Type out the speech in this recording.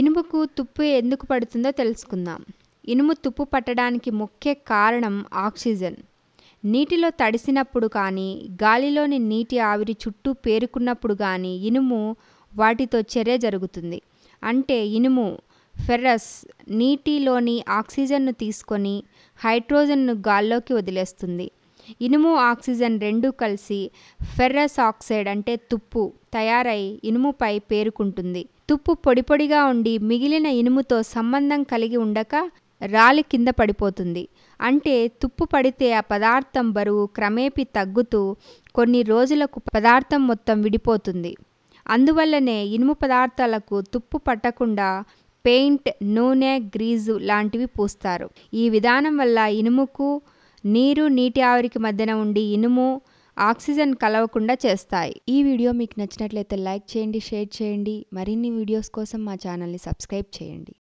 ఇనుముకు తుప్పు ఎందుకు పడుతుందో తెలుసుకుందాం ఇనుము తుప్పు పట్టడానికి ముఖ్య కారణం ఆక్సిజన్ నీటిలో తడిసినప్పుడు కానీ గాలిలోని నీటి ఆవిరి చుట్టూ పేరుకున్నప్పుడు కానీ ఇనుము వాటితో చర్య జరుగుతుంది అంటే ఇనుము ఫెర్రస్ నీటిలోని ఆక్సిజన్ను తీసుకొని హైడ్రోజన్ను గాల్లోకి వదిలేస్తుంది ఇనుము ఆక్సిజన్ రెండు కలిసి ఫెర్రస్ ఆక్సైడ్ అంటే తుప్పు తయారై ఇనుముపై పేరుకుంటుంది తుప్పు పొడిపొడిగా ఉండి మిగిలిన ఇనుముతో సంబంధం కలిగి ఉండక రాలి కింద పడిపోతుంది అంటే తుప్పు పడితే ఆ పదార్థం బరువు క్రమేపీ తగ్గుతూ కొన్ని రోజులకు పదార్థం మొత్తం విడిపోతుంది అందువల్లనే ఇనుము పదార్థాలకు తుప్పు పట్టకుండా పెయింట్ నూనె గ్రీజు లాంటివి పూస్తారు ఈ విధానం వల్ల ఇనుముకు నీరు నీటి ఆవిరికి మధ్యన ఉండి ఇనుము ఆక్సిజన్ కలవకుండా చేస్తాయి ఈ వీడియో మీకు నచ్చినట్లయితే లైక్ చేయండి షేర్ చేయండి మరిన్ని వీడియోస్ కోసం మా ఛానల్ని సబ్స్క్రైబ్ చేయండి